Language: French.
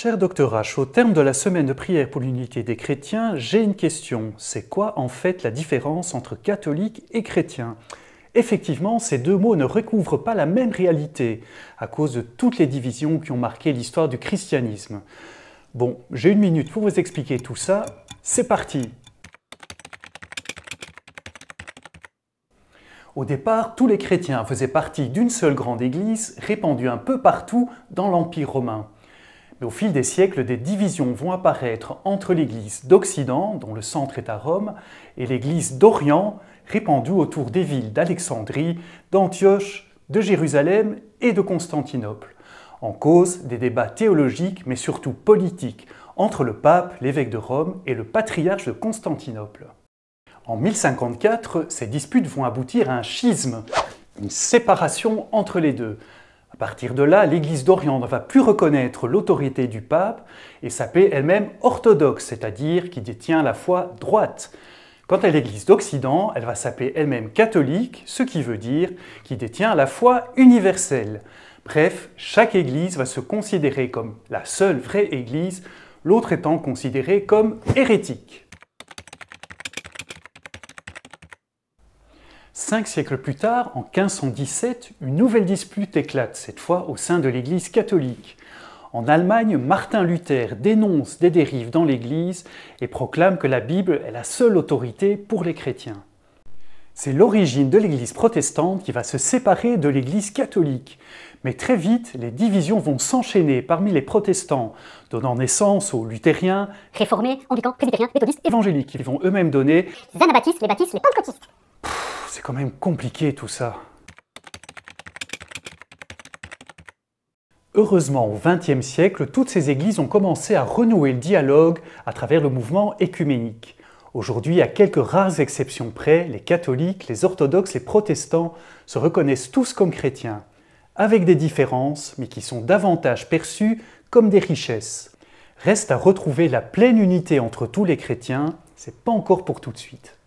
Cher docteur H, au terme de la semaine de prière pour l'unité des chrétiens, j'ai une question. C'est quoi en fait la différence entre catholique et chrétien Effectivement, ces deux mots ne recouvrent pas la même réalité, à cause de toutes les divisions qui ont marqué l'histoire du christianisme. Bon, j'ai une minute pour vous expliquer tout ça. C'est parti Au départ, tous les chrétiens faisaient partie d'une seule grande église répandue un peu partout dans l'Empire romain. Mais au fil des siècles, des divisions vont apparaître entre l'Église d'Occident, dont le centre est à Rome, et l'Église d'Orient, répandue autour des villes d'Alexandrie, d'Antioche, de Jérusalem et de Constantinople. En cause des débats théologiques, mais surtout politiques, entre le pape, l'évêque de Rome et le patriarche de Constantinople. En 1054, ces disputes vont aboutir à un schisme, une séparation entre les deux partir de là, l'Église d'Orient ne va plus reconnaître l'autorité du pape et s'appeler elle-même orthodoxe, c'est-à-dire qui détient la foi droite. Quant à l'Église d'Occident, elle va s'appeler elle-même catholique, ce qui veut dire qui détient la foi universelle. Bref, chaque Église va se considérer comme la seule vraie Église, l'autre étant considérée comme hérétique. Cinq siècles plus tard, en 1517, une nouvelle dispute éclate, cette fois au sein de l'Église catholique. En Allemagne, Martin Luther dénonce des dérives dans l'Église et proclame que la Bible est la seule autorité pour les chrétiens. C'est l'origine de l'Église protestante qui va se séparer de l'Église catholique. Mais très vite, les divisions vont s'enchaîner parmi les protestants, donnant naissance aux luthériens, réformés, anglicans, presbytériens, méthodistes, évangéliques, Ils vont eux-mêmes donner les anabaptistes, les baptistes, les pentecôtistes. C'est quand même compliqué tout ça. Heureusement, au XXe siècle, toutes ces églises ont commencé à renouer le dialogue à travers le mouvement écuménique. Aujourd'hui, à quelques rares exceptions près, les catholiques, les orthodoxes, les protestants se reconnaissent tous comme chrétiens, avec des différences, mais qui sont davantage perçues comme des richesses. Reste à retrouver la pleine unité entre tous les chrétiens, c'est pas encore pour tout de suite.